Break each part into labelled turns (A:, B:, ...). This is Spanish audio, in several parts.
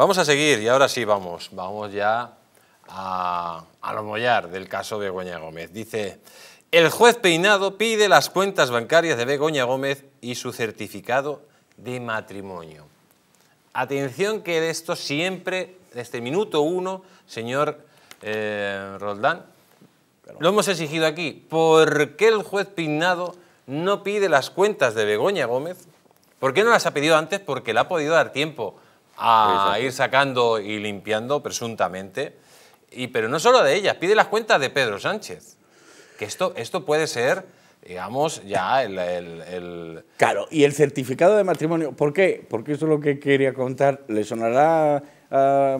A: Vamos a seguir y ahora sí vamos, vamos ya a, lo mollar del caso Begoña Gómez. Dice, el juez Peinado pide las cuentas bancarias de Begoña Gómez y su certificado de matrimonio. Atención que de esto siempre, desde este minuto uno, señor eh, Roldán, lo hemos exigido aquí. ¿Por qué el juez Peinado no pide las cuentas de Begoña Gómez? ¿Por qué no las ha pedido antes? Porque le ha podido dar tiempo a ir sacando y limpiando presuntamente. Y, pero no solo de ellas, pide las cuentas de Pedro Sánchez. Que esto, esto puede ser, digamos, ya el,
B: Claro, y el certificado de matrimonio, ¿por qué? Porque eso es lo que quería contar. Le sonará a,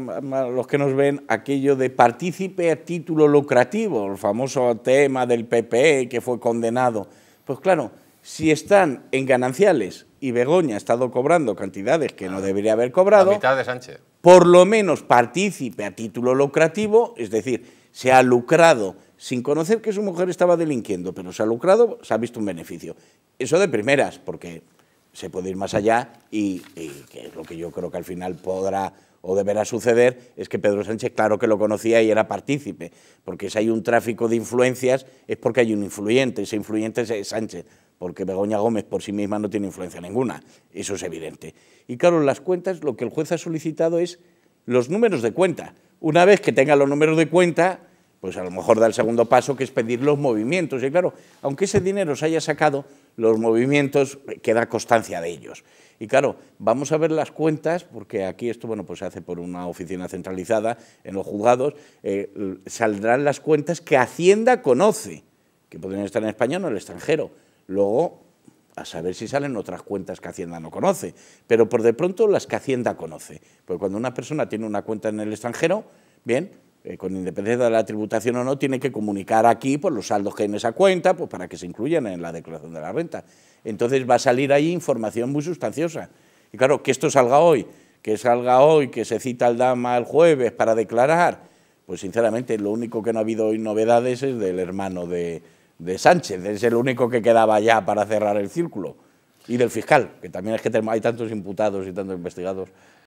B: los que nos ven aquello de partícipe a título lucrativo, el famoso tema del PP e que fue condenado. Pues claro, si están en gananciales y Begoña ha estado cobrando cantidades que no debería haber cobrado, mitad de Sánchez. por lo menos partícipe a título lucrativo, es decir, se ha lucrado sin conocer que su mujer estaba delinquiendo, pero se ha lucrado, se ha visto un beneficio. Eso de primeras, porque se puede ir más allá y, que lo que yo creo que al final podrá o deberá suceder es que Pedro Sánchez, claro que lo conocía y era partícipe, porque si hay un tráfico de influencias es porque hay un influyente, ese influyente es Sánchez porque Begoña Gómez por sí misma no tiene influencia ninguna, eso es evidente. Y claro, las cuentas, lo que el juez ha solicitado es los números de cuenta. Una vez que tenga los números de cuenta, pues a lo mejor da el segundo paso, que es pedir los movimientos. Y claro, aunque ese dinero se haya sacado, los movimientos eh, queda constancia de ellos. Y claro, vamos a ver las cuentas, porque aquí esto bueno, pues se hace por una oficina centralizada en los juzgados, eh, saldrán las cuentas que Hacienda conoce, que podrían estar en español o en el extranjero. Luego, a saber si salen otras cuentas que Hacienda no conoce, pero por de pronto las que Hacienda conoce. Porque cuando una persona tiene una cuenta en el extranjero, bien, eh, con independencia de la tributación o no, tiene que comunicar aquí pues, los saldos que hay en esa cuenta pues, para que se incluyan en la declaración de la renta. Entonces va a salir ahí información muy sustanciosa. Y claro, que esto salga hoy, que salga hoy, que se cita al DAMA el jueves para declarar, pues sinceramente lo único que no ha habido hoy novedades es del hermano de, de Sánchez, es el único que quedaba ya para cerrar el círculo, y del fiscal, que también es que hay tantos imputados y tantos investigados